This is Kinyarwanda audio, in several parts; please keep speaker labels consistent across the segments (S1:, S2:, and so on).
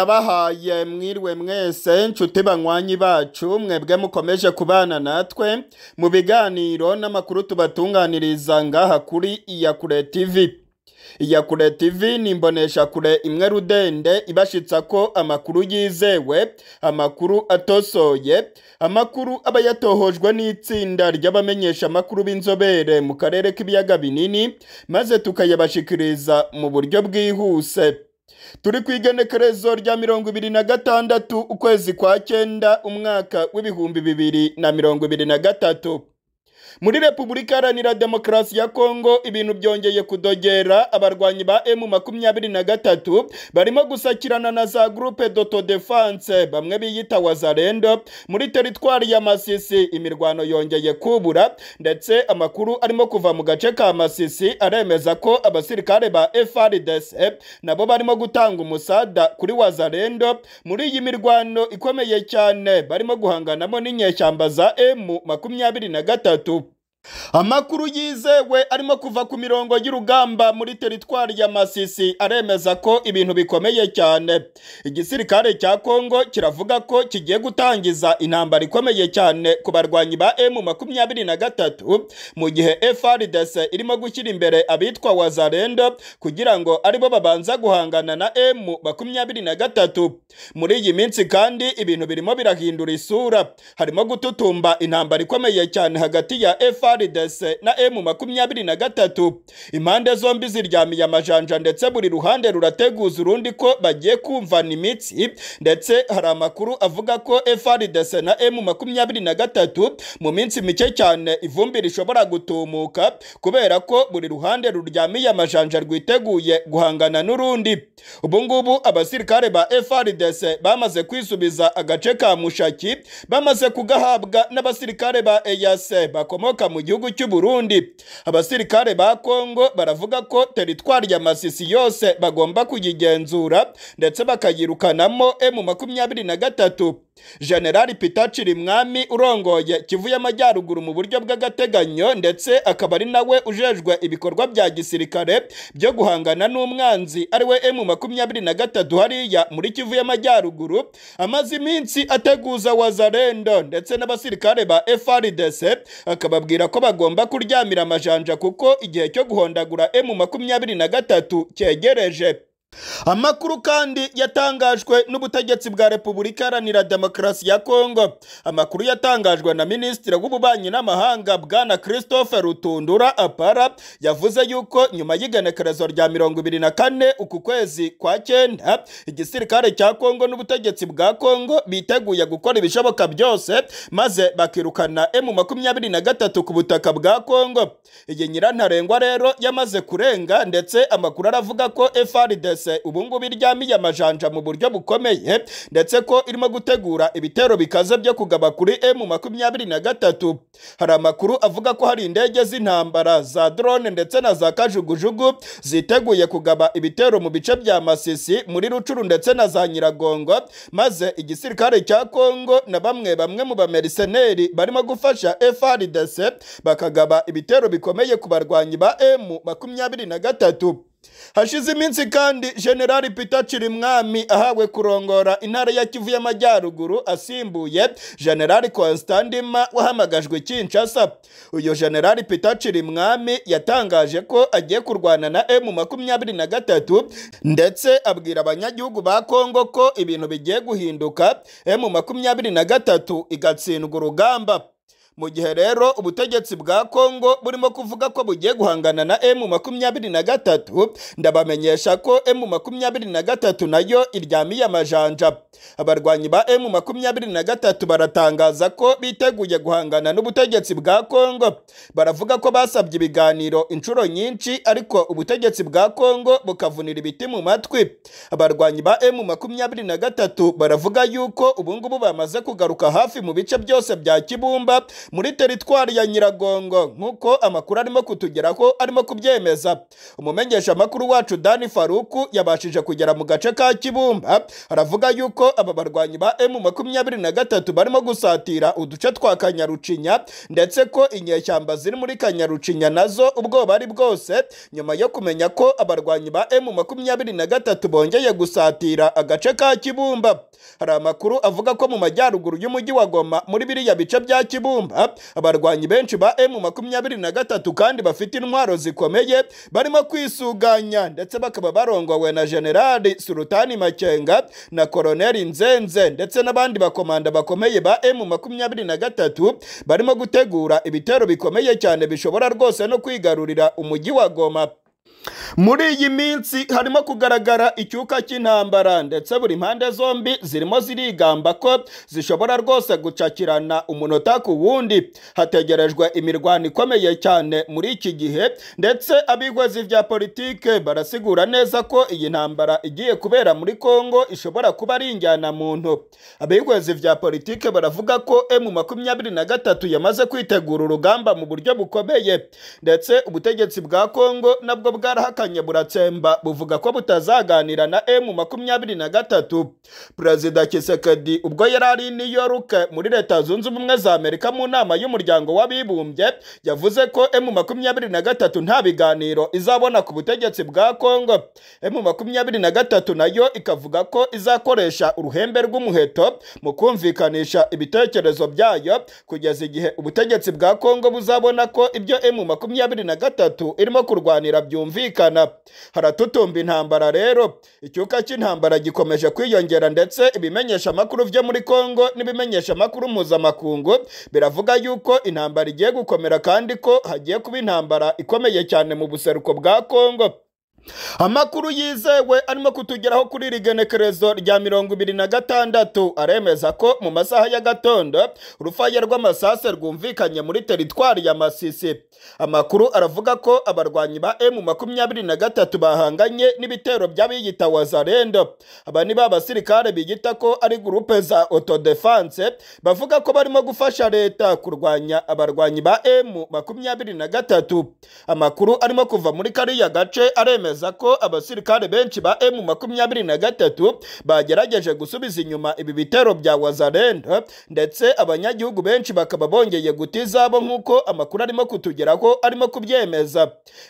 S1: ndabahaye mwirwe mwese nshuti banywanyi bacu mwebwe mukomeje kubana natwe mu biganiro n'amakuru tubatunganiriza ngaha kuri iya iyakure TV iyakure TV ni imboneshakure imwe rudende ibashyitsa ko amakuru yizewe amakuru atosoye amakuru aba yatohojwe n'itsinda ry'abamenyeshamakuru b'inzobere mu karere k'ibiyaga binini maze tukayabashikiriza mu buryo bwihuse turi ku igenekerezo rya mirongo ibiri na gatandatu ukwezi kwa cyenda umwaka w'ibihumbi bibiri na mirongo ibiri na gatatu muri repubulika iharanira demokarasi ya kongo ibintu byongeye kudogera abarwanyi ba emu makumyabiri na gatatu barimo gusakirana na za gurupe doto defanse bamwe biyita wazarendo muri teritwari ya masisi imirwano yongeye kubura ndetse amakuru arimo kuva mu gace ka masisi aremeza ko abasirikare ba frdc nabo barimo gutanga umusada kuri wazarendo muri iyi mirwano ikomeye cyane barimo guhanganamo n'inyeshyamba za emu makumyabiri na gatatu amakuru yizewe arimo kuva ku mirongo y'urugamba muri teritwari ya masisi aremeza ko ibintu bikomeye cyane igisirikare cya kongo kiravuga ko kigiye gutangiza intambara ikomeye cyane ku barwanyi ba emu makumyabiri na gatatu mu gihe frdc irimo gushyira imbere abitwa wazarendo kugira ngo aribo babanza guhangana na emu makumyabiri na gatatu muri iyi minsi kandi ibintu birimo birahindura isura harimo gututumba intambara ikomeye cyane hagati ya frdc FARDC na M makumyabiri na gatatu impande zombi ziryamiye amajanja ndetse buri ruhande rurateguza urundi ko bagiye kumvana imitsi ndetse hari amakuru avuga ko FARDC na M makumyabiri na gatatu mu minsi mike cyane ivumbi rishobora gutumuka kubera ko buri ruhande ruryamiye amajanja rwiteguye guhangana n'urundi ubu ngubu abasirikare ba FARDC bamaze kwisubiza agace ka Mushaki bamaze kugahabwa n'abasirikare ba EAC bakomoka mu mu gihugu cy'u Burundi abasirikare ba Kongo baravuga ko teritwari ya Masisi yose bagomba kuyigenzura ndetse bakayirukanamo e M makumyabiri na gatatu generali pitaciri mwami urongoye kivu y'amajyaruguru mu buryo bw'agateganyo ndetse akaba ari nawe ujejwe ibikorwa bya gisirikare byo guhangana n'umwanzi ari we emu makumyabiri na gatatu hariya muri kivu y'amajyaruguru amaze iminsi ateguza wazarendo ndetse n'abasirikare ba frdc akababwira ko bagomba kuryamira amajanja kuko igihe cyo guhondagura emu makumyabiri na gatatu cyegereje amakuru kandi yatangajwe n'ubutegetsi bwa repubulika iharanira demokarasi ya kongo amakuru yatangajwe na minisitiri w'ububanyi n'amahanga bwana christophe rutundura apara yavuze yuko nyuma y’igenekerezo rya mirongo ibiri na kane uku kwezi kwa cyenda igisirikare cya kongo n'ubutegetsi bwa kongo biteguye gukora ibishoboka byose maze bakirukana emu makumyabiri na gatatu ku butaka bwa kongo iyi nyirantarengwa rero yamaze kurenga ndetse amakuru aravuga ko frdc wese ubu ngubu iryamiye amajanja mu buryo bukomeye ndetse ko irimo gutegura ibitero bikaze byo kugaba kuri emu makumyabiri na gatatu hari amakuru avuga ko hari indege z'intambara za drone ndetse na za kajugujugu ziteguye kugaba ibitero mu bice bya masisi muri rucuru ndetse na za nyiragongo maze igisirikare cya kongo na bamwe bamwe mu bameriseneri barimo gufasha frdc bakagaba ibitero bikomeye ku barwanyi ba emu makumyabiri na gatatu hashize iminsi kandi generali peter kirimwami ahawe kurongora intara ya kivu y'amajyaruguru asimbuye generali constantima wahamagajwe kinshasa uyu generali peter kirimwami yatangaje ko agiye kurwana na emu makumyabiri na gatatu ndetse abwira abanyagihugu ba Congo ko ibintu bigiye guhinduka emu makumyabiri na gatatu igatsindwa urugamba mu gihe rero ubutegetsi bwa kongo burimo kuvuga ko bugiye guhangana na emu makumyabiri na gatatu ndabamenyesha ko emu makumyabiri na gatatu nayo iryamiye amajanja abarwanyi ba emu makumyabiri na gatatu baratangaza ko biteguye guhangana n'ubutegetsi bwa kongo baravuga ko basabye ibiganiro inshuro nyinshi ariko ubutegetsi bwa kongo bukavunira ibiti mu matwi abarwanyi ba emu makumyabiri na gatatu baravuga yuko ubungubu bamaze kugaruka hafi mu bice byose bya kibumba muri teritwari ya nyiragongo nk'uko amakuru arimo kutugeraho arimo kubyemeza umumenyesha amakuru wacu dani faruku yabashije kugera mu gace ka kibumba aravuga yuko aba barwanyi ba emu makumyabiri na gatatu barimo gusatira uduce twa kanyarucinya ndetse ko inyeshyamba ziri muri kanyarucinya nazo ubwoba ari bwose nyuma yo kumenya ko abarwanyi ba emu makumyabiri na gatatu bongeye gusatira agace ka kibumba hari amakuru avuga ko mu majyaruguru y'umujyi wa goma muri biriya bice bya kibumba ikamba abarwanyi benshi ba emu makumyabiri na gatatu kandi bafite intwaro zikomeye barimo kwisuganya ndetse bakaba barongowe na generali surutani makenga na koroneli nzenze ndetse n'abandi bakomanda bakomeye ba emu makumyabiri na gatatu barimo gutegura ibitero bikomeye cyane bishobora rwose no kwigarurira umujyi wa goma muri iyi minsi harimo kugaragara icyuka cy'intambara ndetse buri mpande zombi zirimo zirigamba ko zishobora rwose gucakirana umunota ku wundi hategerejwe imirwano ikomeye cyane muri iki gihe ndetse abihwezi bya politiki barasigura neza ko iyi ntambara igiye kubera muri Congo ishobora kuba ari injyana muntu abihwezi bya politiki baravuga ko emu makumyabiri na gatatu yamaze kwitegura urugamba mu buryo bukomeye ndetse ubutegetsi bwa Congo nabwo bwarahakanye bwahakanye buratsemba buvuga ko butazaganira na emu makumyabiri na gatatu perezida kisekedi ubwo yari ari i new york muri leta zunze ubumwe za amerika mu nama y'umuryango w'abibumbye yavuze ko emu makumyabiri na gatatu nta biganiro izabona ku butegetsi bwa kongo emu makumyabiri na gatatu nayo ikavuga ko izakoresha uruhembe rw'umuheto mu kumvikanisha ibitekerezo byayo kugeza igihe ubutegetsi bwa Congo buzabona ko ibyo emu makumyabiri na gatatu irimo kurwanira byumvikana gukurikirana haratutumba intambara rero icyuka cy'intambara gikomeje kwiyongera ndetse ibimenyeshamakuru amakuru byo muri kongo n’ibimenyeshamakuru amakuru mpuzamakungu biravuga yuko intambara igiye gukomera kandi ko hagiye kuba intambara ikomeye cyane mu buseruko bwa kongo amakuru yizewe arimo kutugeraho kuri iri genekerezo rya mirongo ibiri na gatandatu aremeza ko mu masaha ya gatondo urufaya rw'amasase rwumvikanye muri teritwari ya masisi amakuru aravuga ko abarwanyi ba emu makumyabiri na gatatu bahanganye n'ibitero by'abiyita wazarendo aba ni ba basirikare biyita ko ari gurupe za otodefanse bavuga ko barimo gufasha leta kurwanya abarwanyi ba emu makumyabiri na gatatu amakuru arimo kuva muri kariya gace aremeza agaragaza ko abasirikare benshi ba emu makumyabiri na gatatu bagerageje gusubiza inyuma ibi bitero bya wazarenda ndetse abanyagihugu benshi bakaba bongeye guta izabo nk'uko amakuru arimo kutugeraho arimo kubyemeza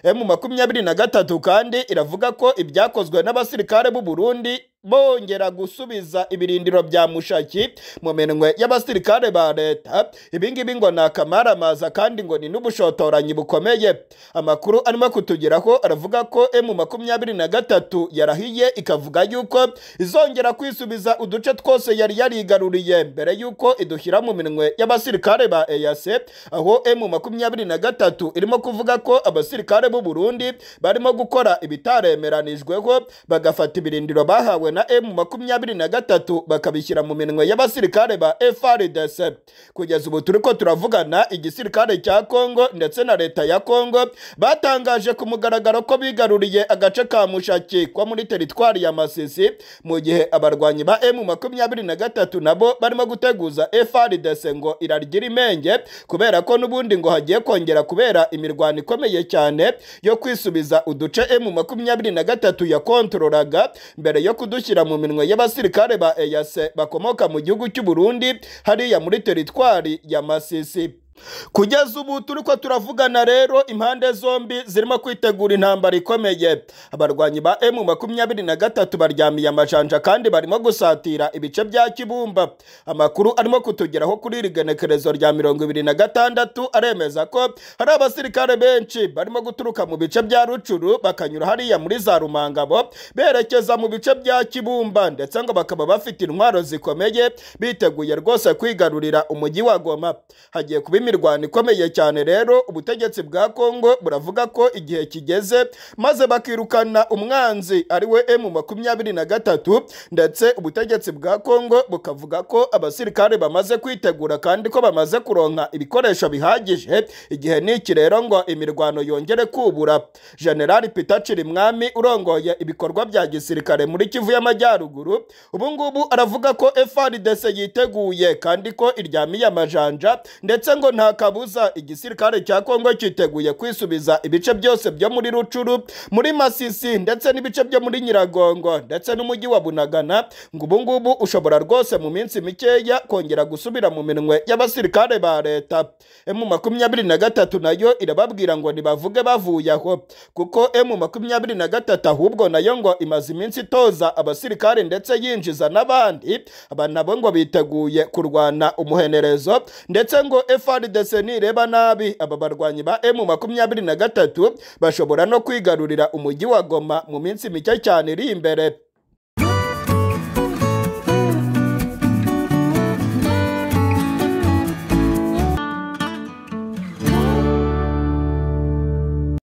S1: emu makumyabiri na gatatu kandi iravuga ko ibyakozwe n'abasirikare b'u Burundi bongera gusubiza ibirindiro bya mushaki mu minwe y'abasirikare ba leta ibingibi ngo ni akamaramaza kandi ngo ni n'ubushotoranyi bukomeye amakuru arimo kutugeraho aravuga ko emu makumyabiri na gatatu yarahiye ikavuga yuko izongera kwisubiza uduce twose yari yarigaruriye mbere y'uko idushyira mu minwe y'abasirikare ba eyase aho emu makumyabiri na gatatu irimo kuvuga ko abasirikare b'u burundi barimo gukora ibitaremeranijweho bagafata ibirindiro bahawe byatewe na emu makumyabiri na gatatu bakabishyira mu minwe y'abasirikare ba FRDC kugeza ubu turi ko turavugana igisirikare cya Kongo ndetse na leta ya Kongo batangaje ku mugaragaro ko bigaruriye agace ka Mushaki ko muri teritwari ya Masisi mu gihe abarwanyi ba emu makumyabiri na gatatu nabo barimo guteguza FRDC ngo irarya imenge kubera ko n'ubundi ngo hagiye kongera kubera imirwano ikomeye cyane yo kwisubiza uduce emu makumyabiri na gatatu yakontorora mbere yo kudu rushyira mu minwe y'abasirikare ba eyase bakomoka mu gihugu cy'u Burundi hariya muri teritwari ya Masisi kugeza ubu turi ko turavugana rero impande zombi zirimo kwitegura intambara ikomeye abarwanyi ba emu makumyabiri na gatatu baryamiye amajanja kandi barimo gusatira ibice bya kibumba amakuru arimo kutugeraho kuri iri genekerezo rya mirongo ibiri na gatandatu aremeza ko hari abasirikare benshi barimo guturuka mu bice bya rucuru bakanyura hariya muri za rumangabo berekeza mu bice bya kibumba ndetse ngo bakaba bafite intwaro zikomeye biteguye rwose kwigarurira umujyi wa goma hagiye kuba imirwano ikomeye cyane rero ubutegetsi bwa kongo buravuga ko igihe kigeze maze bakirukana umwanzi ari we emu makumyabiri na gatatu ndetse ubutegetsi bwa kongo bukavuga ko abasirikare bamaze kwitegura kandi ko bamaze kuronka ibikoresho bihagije igihe n'iki rero ngo imirwano yongere kubura generali pita Mwami urongoye ibikorwa bya gisirikare muri kivu y'amajyaruguru ubungubu aravuga ko frdc yiteguye kandi ko iryamiye amajanja ndetse ngo nta kabuza igisirikare cya kongo cyiteguye kwisubiza ibice byose byo muri rucuru muri masisi ndetse n'ibice byo muri nyiragongo ndetse n'umujyi wa bunagana ngo ubungubu ushobora rwose mu minsi mikeya kongera gusubira mu minwe y'abasirikare ba leta emu makumyabiri na gatatu nayo irababwira ngo ntibavuge bavuye aho kuko emu makumyabiri na gatatu ahubwo nayo ngo imaze iminsi itoza abasirikare ndetse yinjiza n'abandi aba nabo ngo biteguye kurwana umuhenerezo ndetse ngo efuperi FARDC nireba nabi aba barwanyi ba M makumyabiri na gatatu bashobora no kwigarurira umujyi wa Goma mu minsi mike cyane iri imbere